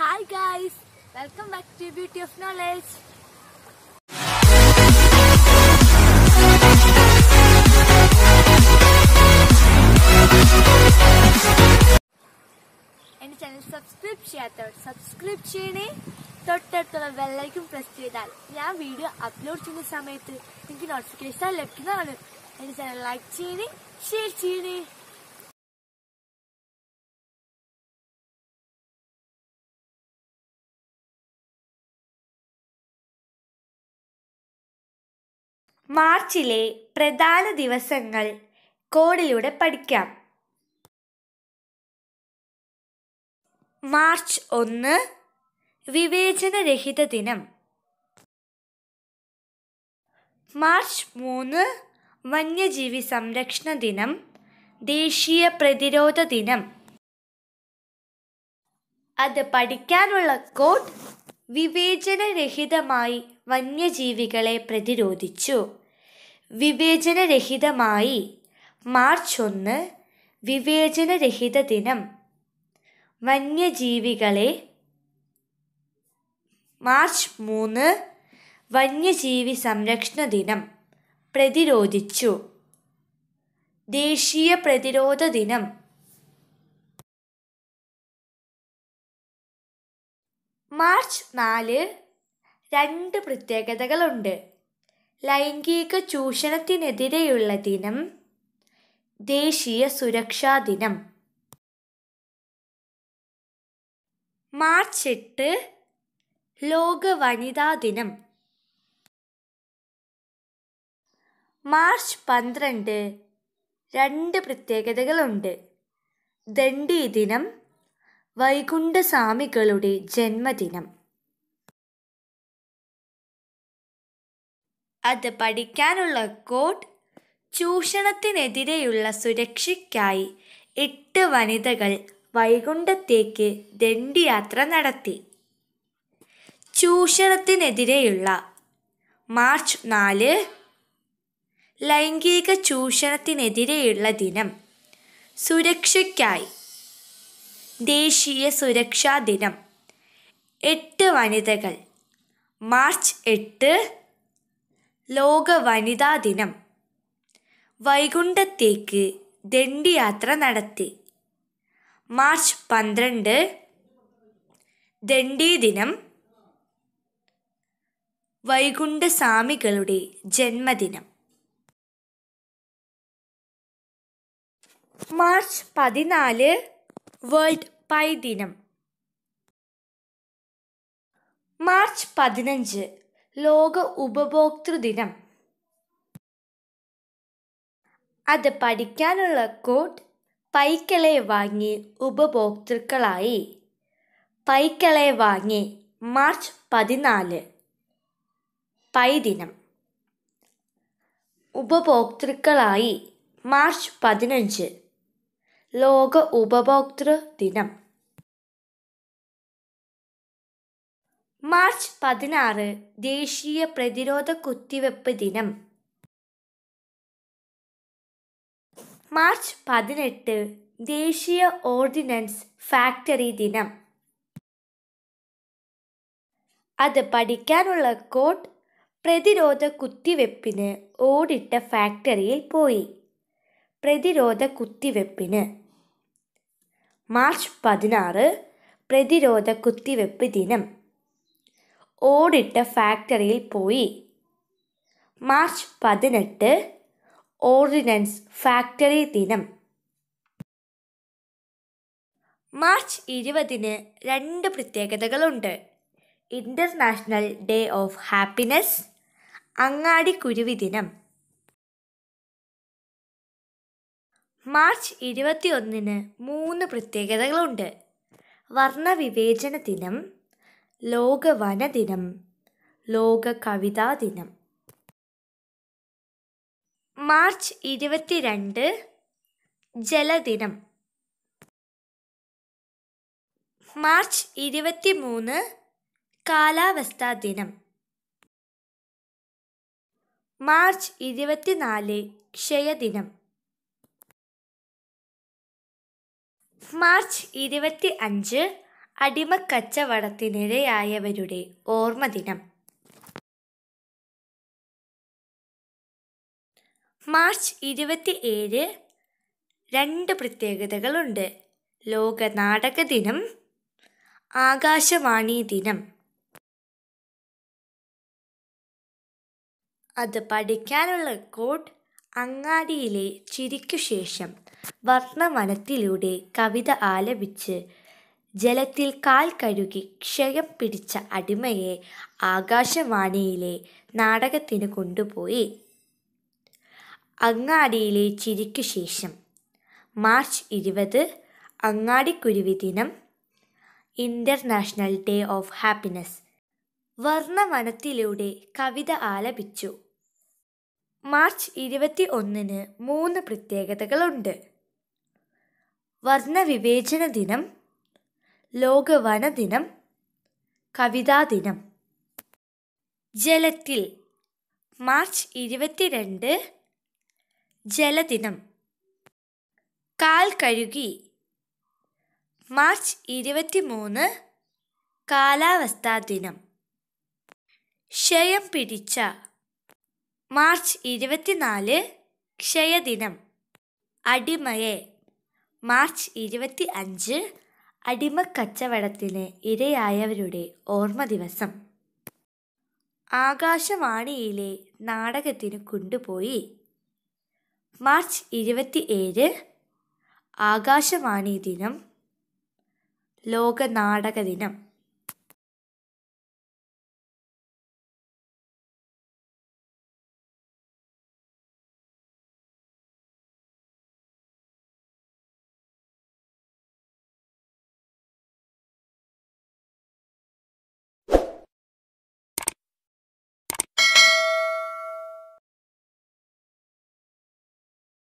hi guys welcome back to beauty of knowledge എന്റെ channel subscribe ചെയ്യാത്തവർ subscribe ചെയ്യണേ തൊട്ടടുത്തുള്ള ബെല്ലൈക്കും പ്രസ് ചെയ്താൽ ഞാൻ വീഡിയോ അപ്ലോഡ് ചെയ്യുന്ന സമയത്ത് എനിക്ക് നോട്ടിഫിക്കേഷൻ ലഭിക്കുന്നതാണ് എന്റെ ചാനൽ ലൈക്ക് ചെയ്യണേ ഷെയർ ചെയ്യണേ മാർച്ചിലെ പ്രധാന ദിവസങ്ങൾ കോഡിലൂടെ പഠിക്കാം മാർച്ച് ഒന്ന് വിവേചനരഹിത ദിനം മാർച്ച് മൂന്ന് വന്യജീവി സംരക്ഷണ ദിനം ദേശീയ പ്രതിരോധ ദിനം അത് പഠിക്കാനുള്ള കോഡ് വിവേചനരഹിതമായി വന്യജീവികളെ പ്രതിരോധിച്ചു വിവേചനരഹിതമായി മാർച്ച് ഒന്ന് വിവേചനരഹിത ദിനം വന്യജീവികളെ മാർച്ച് മൂന്ന് വന്യജീവി സംരക്ഷണ ദിനം പ്രതിരോധിച്ചു ദേശീയ പ്രതിരോധ ദിനം മാർച്ച് നാല് രണ്ട് പ്രത്യേകതകളുണ്ട് ലൈംഗിക ചൂഷണത്തിനെതിരെയുള്ള ദിനം ദേശീയ സുരക്ഷാ ദിനം മാർച്ച് എട്ട് ലോക വനിതാ ദിനം മാർച്ച് പന്ത്രണ്ട് രണ്ട് പ്രത്യേകതകളുണ്ട് ദണ്ഡി ദിനം വൈകുണ്ഠസ്വാമികളുടെ ജന്മദിനം അത് പഠിക്കാനുള്ള കോഡ് ചൂഷണത്തിനെതിരെയുള്ള സുരക്ഷയ്ക്കായി എട്ട് വനിതകൾ വൈകുണ്ഠത്തേക്ക് ദണ്ഡിയാത്ര നടത്തി ചൂഷണത്തിനെതിരെയുള്ള മാർച്ച് നാല് ലൈംഗിക ചൂഷണത്തിനെതിരെയുള്ള ദിനം സുരക്ഷയ്ക്കായി ദേശീയ സുരക്ഷാ ദിനം എട്ട് വനിതകൾ മാർച്ച് എട്ട് ലോക വനിതാ ദിനം വൈകുണ്ഠത്തേക്ക് ദണ്ഡിയാത്ര നടത്തി മാർച്ച് പന്ത്രണ്ട് ദണ്ഡി ദിനം വൈകുണ്ഠസ്വാമികളുടെ ജന്മദിനം മാർച്ച് പതിനാല് വേൾഡ് പൈ ദിനം മാർച്ച് പതിനഞ്ച് ലോക ഉപഭോക്തൃ ദിനം അത് പഠിക്കാനുള്ള കോഡ് പൈക്കളെ വാങ്ങി ഉപഭോക്തൃക്കളായി പൈക്കളെ വാങ്ങി മാർച്ച് പതിനാല് ദിനം ഉപഭോക്തൃക്കളായി മാർച്ച് പതിനഞ്ച് ലോക ഉപഭോക്തൃ ദിനം മാർച്ച് പതിനാറ് ദേശീയ പ്രതിരോധ കുത്തിവെപ്പ് ദിനം മാർച്ച് പതിനെട്ട് ദേശീയ ഓർഡിനൻസ് ഫാക്ടറി ദിനം അത് പഠിക്കാനുള്ള കോട്ട് പ്രതിരോധ കുത്തിവെപ്പിന് ഓടിട്ട ഫാക്ടറിയിൽ പോയി പ്രതിരോധ കുത്തിവെപ്പിന് മാർച്ച് പതിനാറ് പ്രതിരോധ കുത്തിവെപ്പ് ദിനം ഓടിട്ട ഫാക്ടറിയിൽ പോയി മാർച്ച് പതിനെട്ട് ഓർഡിനൻസ് ഫാക്ടറി ദിനം മാർച്ച് ഇരുപതിന് രണ്ട് പ്രത്യേകതകളുണ്ട് ഇൻ്റർനാഷണൽ ഡേ ഓഫ് ഹാപ്പിനെസ് അങ്ങാടി കുരുവി ദിനം മാർച്ച് ഒന്നിന് മൂന്ന് പ്രത്യേകതകളുണ്ട് വർണ്ണവിവേചന ദിനം ലോക വന ദിനം ലോക കവിതാ ദിനം മാർച്ച് ഇരുപത്തിരണ്ട് ജലദിനം മാർച്ച് മൂന്ന് കാലാവസ്ഥാ ദിനം മാർച്ച് ഇരുപത്തിനാല് ക്ഷയദിനം മാർച്ച് ഇരുപത്തി അഞ്ച് അടിമക്കച്ചവടത്തിനിരയായവരുടെ ഓർമ്മദിനം മാർച്ച് ഇരുപത്തി ഏഴ് രണ്ട് പ്രത്യേകതകളുണ്ട് ലോക നാടക ദിനം ആകാശവാണി ദിനം അത് പഠിക്കാനുള്ള കോഡ് അങ്ങാടിയിലെ ചിരിക്കുശേഷം വർണ്ണവനത്തിലൂടെ കവിത ആലപിച്ച് ജലത്തിൽ കാൽ കഴുകി ക്ഷയം പിടിച്ച അടിമയെ ആകാശവാണിയിലെ നാടകത്തിന് കൊണ്ടുപോയി അങ്ങാടിയിലെ ചിരിക്കുശേഷം മാർച്ച് ഇരുപത് അങ്ങാടിക്കുരുവി ദിനം ഇൻ്റർനാഷണൽ ഡേ ഓഫ് ഹാപ്പിനെസ് വർണ്ണവനത്തിലൂടെ കവിത ആലപിച്ചു മാർച്ച് ഇരുപത്തി ഒന്നിന് മൂന്ന് പ്രത്യേകതകളുണ്ട് വർണ്ണവിവേചന ദിനം ലോകവന ദിനം കവിതാ ദിനം ജലത്തിൽ മാർച്ച് ഇരുപത്തിരണ്ട് ജലദിനം കാൽ കഴുകി മാർച്ച് ഇരുപത്തിമൂന്ന് കാലാവസ്ഥാ ദിനം ക്ഷയം പിടിച്ച മാർച്ച് ഇരുപത്തിനാല് ക്ഷയദിനം അടിമയെ മാർച്ച് ഇരുപത്തി അഞ്ച് അടിമക്കച്ചവടത്തിന് ഇരയായവരുടെ ഓർമ്മ ദിവസം ആകാശവാണിയിലെ നാടകത്തിന് കൊണ്ടുപോയി മാർച്ച് ഇരുപത്തി ഏഴ് ആകാശവാണി ദിനം ലോക നാടക ദിനം